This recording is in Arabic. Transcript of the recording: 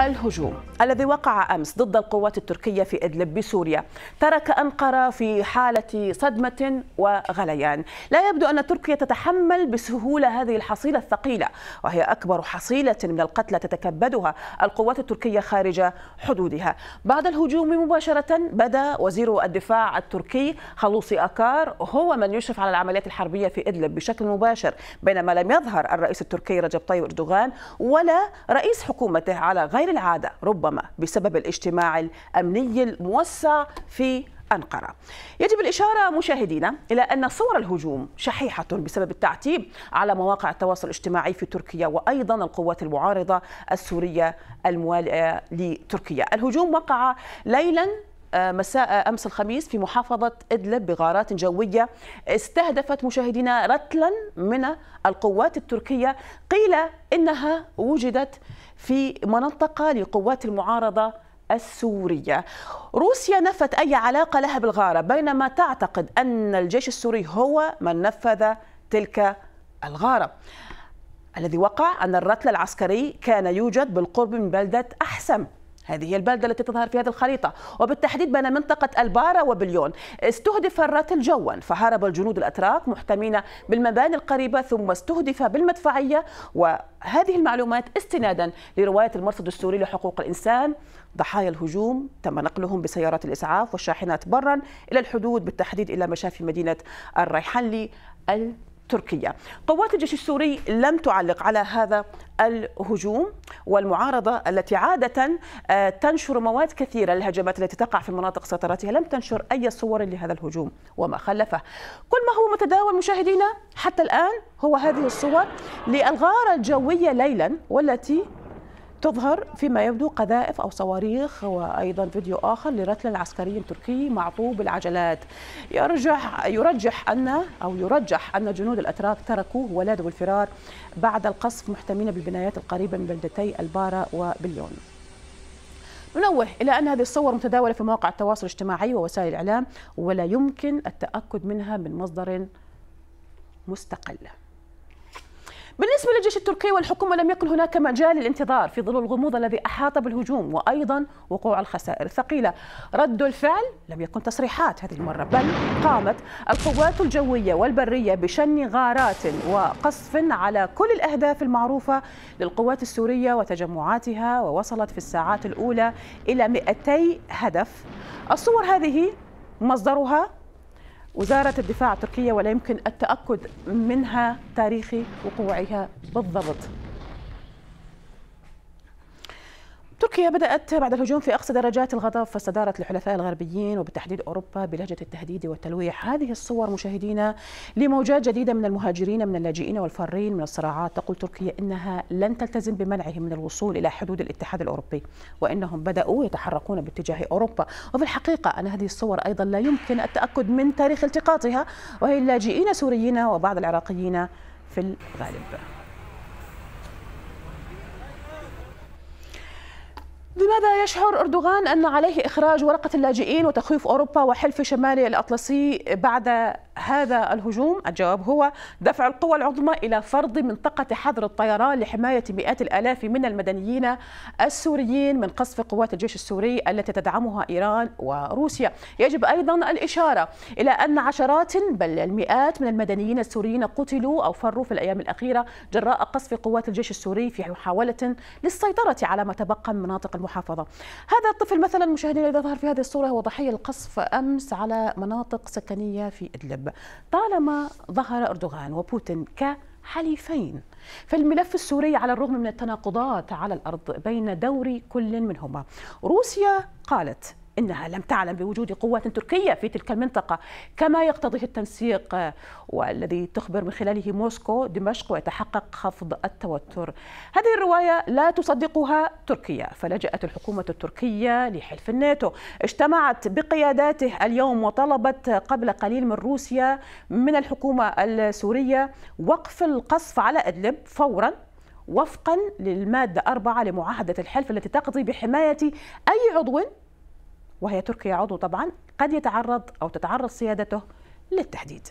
الهجوم الذي وقع امس ضد القوات التركيه في ادلب بسوريا ترك انقره في حاله صدمه وغليان، لا يبدو ان تركيا تتحمل بسهوله هذه الحصيله الثقيله وهي اكبر حصيله من القتلى تتكبدها القوات التركيه خارج حدودها. بعد الهجوم مباشره بدا وزير الدفاع التركي خلوصي اكار هو من يشرف على العمليات الحربيه في ادلب بشكل مباشر بينما لم يظهر الرئيس التركي رجب طيب اردوغان ولا رئيس حكومته على غير غير العادة ربما بسبب الاجتماع الأمني الموسع في أنقرة يجب الإشارة مشاهدينا إلى أن صور الهجوم شحيحة بسبب التعتيب على مواقع التواصل الاجتماعي في تركيا وأيضا القوات المعارضة السورية الموالية لتركيا الهجوم وقع ليلا آه، مساء امس الخميس في محافظه ادلب بغارات جويه استهدفت مشاهدينا رتلا من القوات التركيه قيل انها وجدت في منطقه لقوات المعارضه السوريه. روسيا نفت اي علاقه لها بالغاره بينما تعتقد ان الجيش السوري هو من نفذ تلك الغاره. الذي وقع ان الرتل العسكري كان يوجد بالقرب من بلده احسم هذه هي البلدة التي تظهر في هذه الخريطة وبالتحديد بين منطقة البارة وبليون استهدف الرتل جوا فهرب الجنود الأتراك محتمين بالمباني القريبة ثم استهدف بالمدفعية وهذه المعلومات استنادا لرواية المرصد السوري لحقوق الإنسان ضحايا الهجوم تم نقلهم بسيارات الإسعاف والشاحنات برا إلى الحدود بالتحديد إلى مشافي مدينة الريحلي التركية قوات الجيش السوري لم تعلق على هذا الهجوم والمعارضة التي عادة آه، تنشر مواد كثيرة للهجمات التي تقع في مناطق سيطرتها لم تنشر أي صور لهذا الهجوم وما خلفه كل ما هو متداول مشاهدينا حتى الآن هو هذه الصور للغارة الجوية ليلا والتي تظهر فيما يبدو قذائف أو صواريخ وأيضا فيديو آخر لرتل العسكري التركي معطوب العجلات يرجح, يرجح أن أو يرجح أن جنود الأتراك تركوه ولادوا الفرار بعد القصف محتمين بالبنايات القريبة من بلدتي البارة وبليون ننوه إلى أن هذه الصور متداولة في مواقع التواصل الاجتماعي ووسائل الإعلام ولا يمكن التأكد منها من مصدر مستقل بالنسبة للجيش التركي والحكومة لم يكن هناك مجال للانتظار في ظل الغموض الذي أحاط بالهجوم وأيضا وقوع الخسائر الثقيلة رد الفعل لم يكن تصريحات هذه المرة بل قامت القوات الجوية والبرية بشن غارات وقصف على كل الأهداف المعروفة للقوات السورية وتجمعاتها ووصلت في الساعات الأولى إلى 200 هدف الصور هذه مصدرها وزارة الدفاع التركية ولا يمكن التأكد منها تاريخي وقوعها بالضبط تركيا بدأت بعد الهجوم في أقصى درجات الغضب فاستدارت الحلفاء الغربيين وبالتحديد أوروبا بلهجة التهديد والتلويح هذه الصور مشاهدينا لموجات جديدة من المهاجرين من اللاجئين والفارين من الصراعات تقول تركيا إنها لن تلتزم بمنعهم من الوصول إلى حدود الاتحاد الأوروبي وإنهم بدأوا يتحركون باتجاه أوروبا وفي الحقيقة أن هذه الصور أيضا لا يمكن التأكد من تاريخ التقاطها وهي اللاجئين سوريين وبعض العراقيين في الغالب لماذا يشعر أردوغان أن عليه إخراج ورقة اللاجئين وتخويف أوروبا وحلف شمالي الأطلسي بعد هذا الهجوم؟ الجواب هو دفع القوى العظمى إلى فرض منطقة حظر الطيران لحماية مئات الآلاف من المدنيين السوريين من قصف قوات الجيش السوري التي تدعمها إيران وروسيا. يجب أيضا الإشارة إلى أن عشرات بل المئات من المدنيين السوريين قتلوا أو فروا في الأيام الأخيرة جراء قصف قوات الجيش السوري في محاولة للسيطرة على ما تبقى من مناطق المحاولة. المحافظة هذا الطفل مثلا مشاهدينا إذا ظهر في هذه الصورة هو ضحية القصف أمس على مناطق سكنية في إدلب طالما ظهر أردوغان وبوتين ك حليفين في الملف السوري على الرغم من التناقضات على الارض بين دور كل منهما روسيا قالت إنها لم تعلم بوجود قوات تركية في تلك المنطقة كما يقتضيه التنسيق والذي تخبر من خلاله موسكو دمشق ويتحقق خفض التوتر هذه الرواية لا تصدقها تركيا فلجأت الحكومة التركية لحلف الناتو اجتمعت بقياداته اليوم وطلبت قبل قليل من روسيا من الحكومة السورية وقف القصف على إدلب فورا وفقا للمادة أربعة لمعاهدة الحلف التي تقضي بحماية أي عضو وهي تركيا عضو طبعا قد يتعرض أو تتعرض سيادته للتهديد